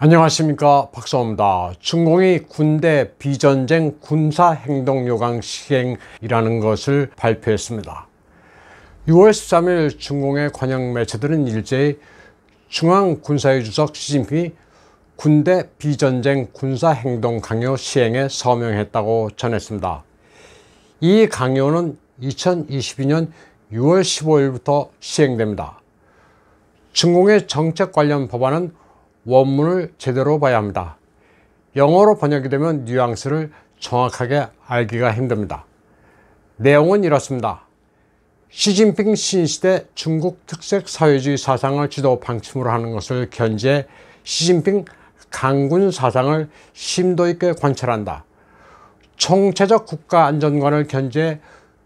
안녕하십니까 박사입니다 중공이 군대 비전쟁 군사행동요강 시행이라는 것을 발표했습니다 6월 13일 중공의 관영 매체들은 일제히 중앙군사위 주석 시진핑이 군대 비전쟁 군사행동 강요 시행에 서명했다고 전했습니다 이 강요는 2022년 6월 15일부터 시행됩니다 중공의 정책 관련 법안은 원문을 제대로 봐야 합니다. 영어로 번역이 되면 뉘앙스를 정확하게 알기가 힘듭니다. 내용은 이렇습니다. 시진핑 신시대 중국 특색 사회주의 사상을 지도 방침으로 하는 것을 견제 시진핑 강군 사상을 심도 있게 관찰한다. 총체적 국가 안전관을 견제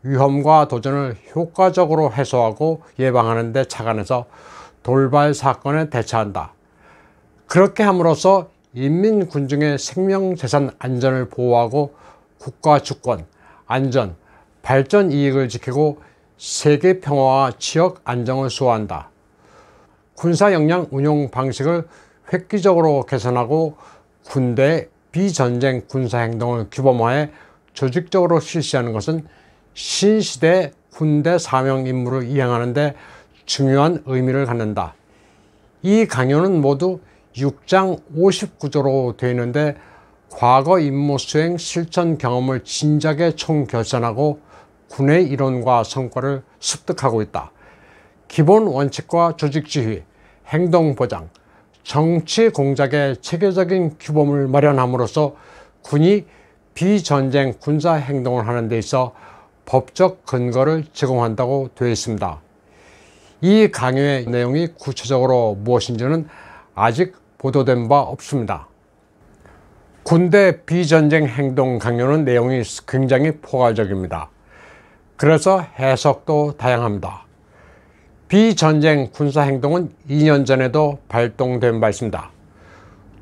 위험과 도전을 효과적으로 해소하고 예방하는 데 착안해서 돌발 사건에 대처한다. 그렇게 함으로써 인민군중의 생명재산 안전을 보호하고 국가 주권, 안전, 발전 이익을 지키고 세계 평화와 지역 안정을 수호한다. 군사 역량 운용 방식을 획기적으로 개선하고 군대 비전쟁 군사 행동을 규범화해 조직적으로 실시하는 것은 신시대 군대 사명 임무를 이행하는 데 중요한 의미를 갖는다. 이 강연은 모두 6장 59조로 되어 있는데 과거 임무 수행 실천 경험을 진작에 총결산하고 군의 이론과 성과를 습득하고 있다. 기본 원칙과 조직지휘, 행동보장, 정치 공작의 체계적인 규범을 마련함으로써 군이 비전쟁 군사 행동을 하는 데 있어 법적 근거를 제공한다고 되어 있습니다. 이 강요의 내용이 구체적으로 무엇인지는 아직 보도된 바 없습니다. 군대 비전쟁 행동 강요는 내용이 굉장히 포괄적입니다. 그래서 해석도 다양합니다. 비전쟁 군사행동은 2년 전에도 발동된 바 있습니다.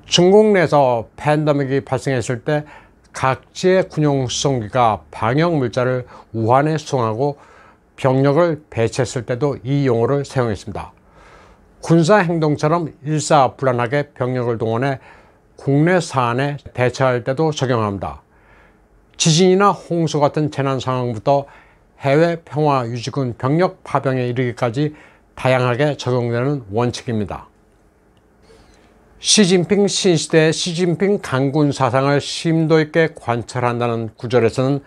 중국 내에서 팬데믹이 발생했을 때 각지의 군용수송기가 방역물자를 우한에 수송하고 병력을 배치했을 때도 이 용어를 사용했습니다. 군사 행동처럼 일사불란하게 병력을 동원해 국내 사안에 대처할 때도 적용합니다. 지진이나 홍수 같은 재난 상황부터 해외 평화 유지군 병력 파병에 이르기까지 다양하게 적용되는 원칙입니다. 시진핑 신시대의 시진핑 강군 사상을 심도 있게 관찰한다는 구절에서는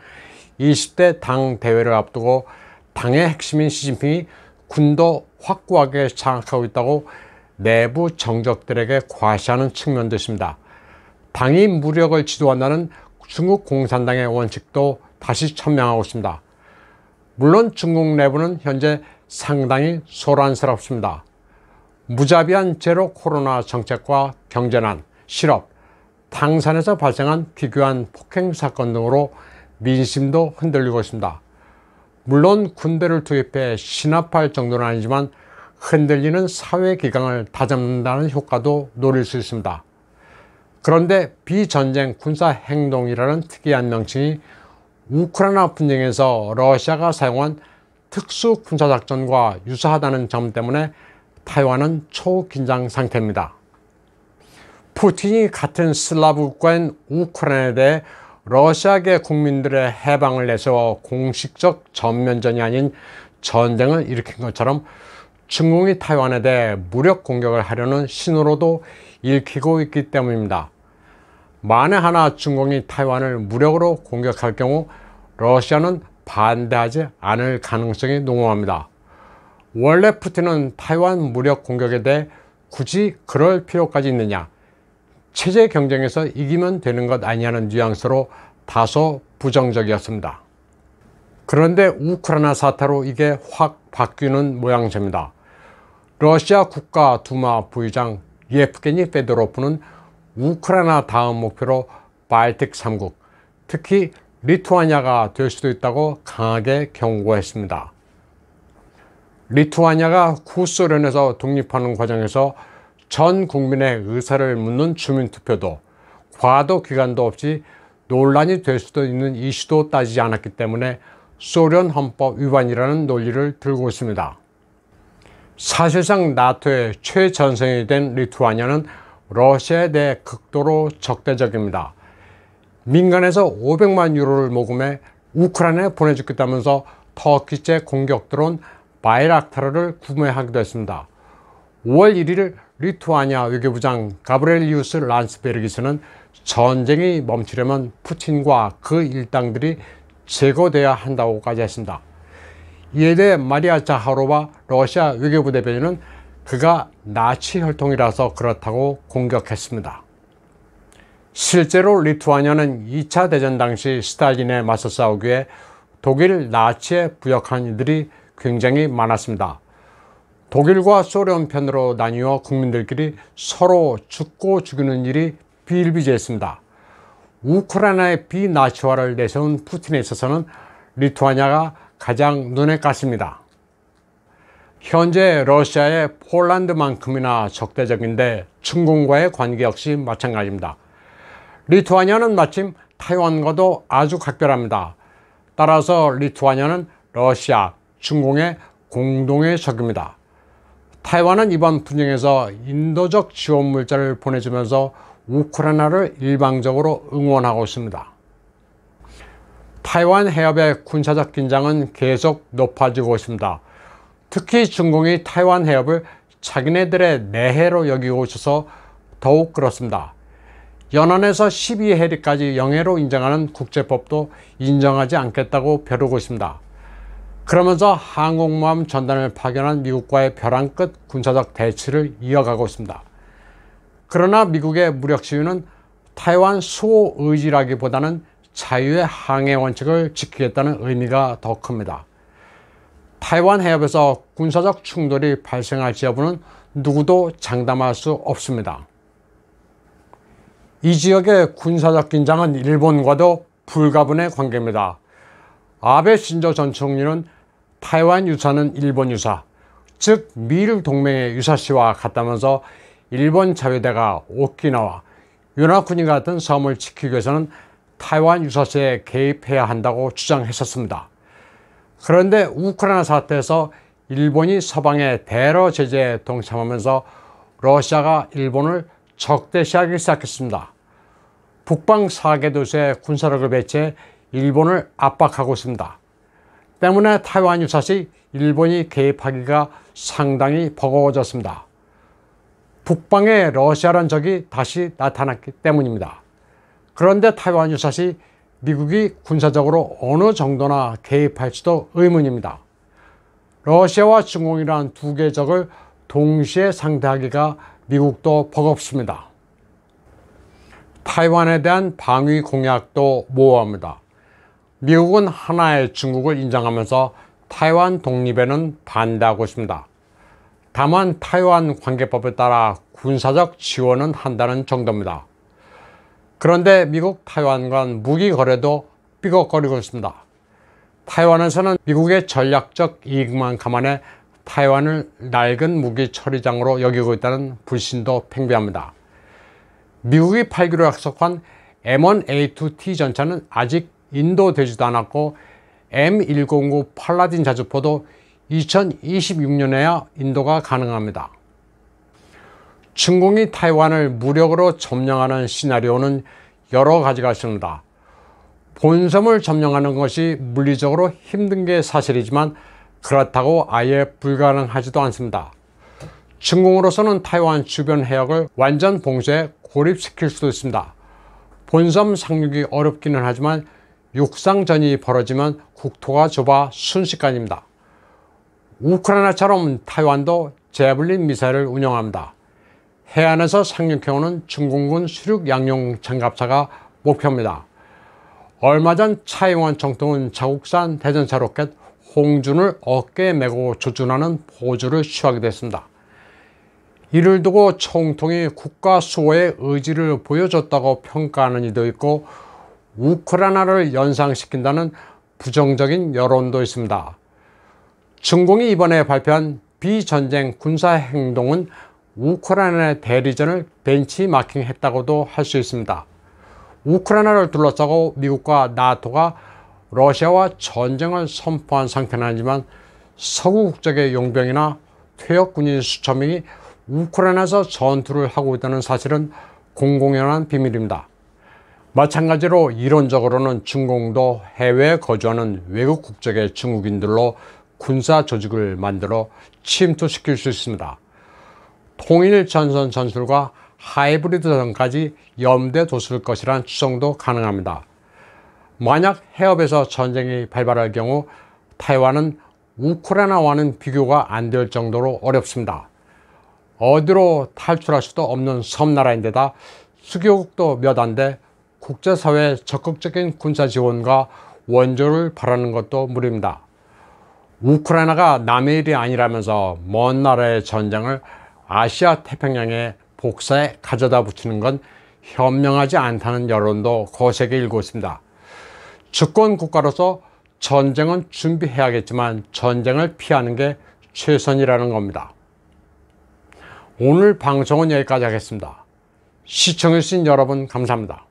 20대 당 대회를 앞두고 당의 핵심인 시진핑이 군도 확고하게 장악하고 있다고 내부 정적들에게 과시하는 측면도 있습니다. 당이 무력을 지도한다는 중국 공산당의 원칙도 다시 천명하고 있습니다. 물론 중국 내부는 현재 상당히 소란스럽습니다. 무자비한 제로 코로나 정책과 경제난, 실업, 당산에서 발생한 비교한 폭행 사건 등으로 민심도 흔들리고 있습니다. 물론 군대를 투입해 신압할 정도는 아니지만 흔들리는 사회 기강을 다잡는다는 효과도 노릴 수 있습니다. 그런데 비전쟁 군사 행동이라는 특이한 명칭이 우크라이나 분쟁에서 러시아가 사용한 특수 군사 작전과 유사하다는 점 때문에 타이완은 초긴장 상태입니다. 푸틴이 같은 슬라브 국가인 우크라이나에 대해 러시아계 국민들의 해방을 내세워 공식적 전면전이 아닌 전쟁을 일으킨 것처럼 중국이 타이완에 대해 무력 공격을 하려는 신호로도 읽히고 있기 때문입니다. 만에 하나 중국이 타이완을 무력으로 공격할 경우 러시아는 반대하지 않을 가능성이 농후합니다. 원래 푸틴은 타이완 무력 공격에 대해 굳이 그럴 필요까지 있느냐 체제 경쟁에서 이기면 되는 것 아니냐는 뉘앙스로 다소 부정적이었습니다. 그런데 우크라이나 사태로 이게 확 바뀌는 모양새입니다. 러시아 국가 두마 부의장 예프게니 페드로프는 우크라이나 다음 목표로 발틱 3국, 특히 리투아니아가 될 수도 있다고 강하게 경고했습니다. 리투아니아가 구소련에서 독립하는 과정에서 전 국민의 의사를 묻는 주민투표도 과도 기간도 없이 논란이 될 수도 있는 이슈도 따지지 않았기 때문에 소련 헌법 위반이라는 논리를 들고 있습니다. 사실상 나토의 최전성이 된 리투아니아는 러시아에 대해 극도로 적대적입니다. 민간에서 500만 유로를 모금해 우크라이나에 보내주겠다면서 터키제 공격 들어 바이락타르를 구매하기도 했습니다. 5월 1일 리투아니아 외교부장 가브렐리우스 란스베르기스는 전쟁이 멈추려면 푸틴과 그 일당들이 제거돼야 한다고까지 했습니다. 이에 대해 마리아 자하로와 러시아 외교부 대변인은 그가 나치 혈통이라서 그렇다고 공격했습니다. 실제로 리투아니아는 2차 대전 당시 스탈린에 맞서 싸우기에 독일 나치에 부역한 이들이 굉장히 많았습니다. 독일과 소련 편으로 나뉘어 국민들끼리 서로 죽고 죽이는 일이 비일비재했습니다. 우크라이나의 비나치화를 내세운 푸틴에 있어서는 리투아니아가 가장 눈에 깠습니다. 현재 러시아의 폴란드만큼이나 적대적인데 중공과의 관계 역시 마찬가지입니다. 리투아니아는 마침 타이완과도 아주 각별합니다. 따라서 리투아니아는 러시아, 중공의 공동의 적입니다. 타이완은 이번 분쟁에서 인도적 지원 물자를 보내주면서 우크라이나를 일방적으로 응원하고 있습니다. 타이완 해협의 군사적 긴장은 계속 높아지고 있습니다. 특히 중공이 타이완 해협을 자기네들의 내해로 여기고 있어서 더욱 그렇습니다. 연안에서 12해리까지 영해로 인정하는 국제법도 인정하지 않겠다고 벼르고 있습니다. 그러면서 항공모함 전단을 파견한 미국과의 벼랑 끝 군사적 대치를 이어가고 있습니다. 그러나 미국의 무력 시위는 타이완 수호 의지라기보다는 자유의 항해 원칙을 지키겠다는 의미가 더 큽니다. 타이완 해협에서 군사적 충돌이 발생할지 여부는 누구도 장담할 수 없습니다. 이 지역의 군사적 긴장은 일본과도 불가분의 관계입니다. 아베 신조 전 총리는 타이완 유사는 일본 유사, 즉 미일 동맹의 유사시와 같다면서 일본 자위대가 오키나와 유나쿠니 같은 섬을 지키기 위해서는 타이완 유사시에 개입해야 한다고 주장했었습니다. 그런데 우크라이나 사태에서 일본이 서방의 대러 제재에 동참하면서 러시아가 일본을 적대시하기 시작했습니다. 북방 4개 도시에 군사력을 배치해 일본을 압박하고 있습니다. 때문에 타이완 유사시 일본이 개입하기가 상당히 버거워졌습니다. 북방에 러시아란 적이 다시 나타났기 때문입니다. 그런데 타이완 유사시 미국이 군사적으로 어느 정도나 개입할지도 의문입니다. 러시아와 중공이란 두개 적을 동시에 상대하기가 미국도 버겁습니다. 타이완에 대한 방위 공약도 모호합니다. 미국은 하나의 중국을 인정하면서 타이완 독립에는 반대하고 있습니다. 다만 타이완 관계법에 따라 군사적 지원은 한다는 정도입니다. 그런데 미국 타이완 간 무기 거래도 삐걱거리고 있습니다. 타이완에서는 미국의 전략적 이익만 감안해 타이완을 낡은 무기 처리장으로 여기고 있다는 불신도 팽배합니다. 미국이 팔기로 약속한 M1A2T 전차는 아직 인도되지도 않았고 M109 팔라딘 자주포도 2026년에야 인도가 가능합니다. 중공이 타이완을 무력으로 점령하는 시나리오는 여러 가지가 있습니다. 본섬을 점령하는 것이 물리적으로 힘든 게 사실이지만 그렇다고 아예 불가능하지도 않습니다. 중공으로서는 타이완 주변 해역을 완전 봉쇄 고립시킬 수도 있습니다. 본섬 상륙이 어렵기는 하지만 육상전이 벌어지면 국토가 좁아 순식간입니다. 우크라이나처럼 타이완도 제블린 미사일을 운영합니다. 해안에서 상륙해오는 중공군 수륙 양용 장갑차가 목표입니다. 얼마 전 차이원 총통은 자국산 대전차 로켓 홍준을 어깨에 메고 조준하는 보조를 취하게 됐습니다. 이를 두고 총통이 국가 수호의 의지를 보여줬다고 평가하는 이도 있고 우크라나를 연상시킨다는 부정적인 여론도 있습니다. 중공이 이번에 발표한 비전쟁 군사 행동은 우크라이나의 대리전을 벤치마킹했다고도 할 수 있습니다. 우크라이나를 둘러싸고 미국과 나토가 러시아와 전쟁을 선포한 상태는 아니지만 서구 국적의 용병이나 퇴역군인 수천 명이 우크라이나에서 전투를 하고 있다는 사실은 공공연한 비밀입니다. 마찬가지로 이론적으로는 중공도 해외에 거주하는 외국 국적의 중국인들로 군사 조직을 만들어 침투시킬 수 있습니다. 통일 전선 전술과 하이브리드 전까지 염대 뒀을 것이란 추정도 가능합니다. 만약 해협에서 전쟁이 발발할 경우 타이완은 우크라이나와는 비교가 안 될 정도로 어렵습니다. 어디로 탈출할 수도 없는 섬나라인데다 수교국도 몇안돼 국제사회 적극적인 군사 지원과 원조를 바라는 것도 무리입니다. 우크라이나가 남의 일이 아니라면서 먼 나라의 전쟁을 아시아 태평양의 복사에 가져다 붙이는 건 현명하지 않다는 여론도 거세게 일고 있습니다. 주권 국가로서 전쟁은 준비해야겠지만 전쟁을 피하는 게 최선이라는 겁니다. 오늘 방송은 여기까지 하겠습니다. 시청해주신 여러분 감사합니다.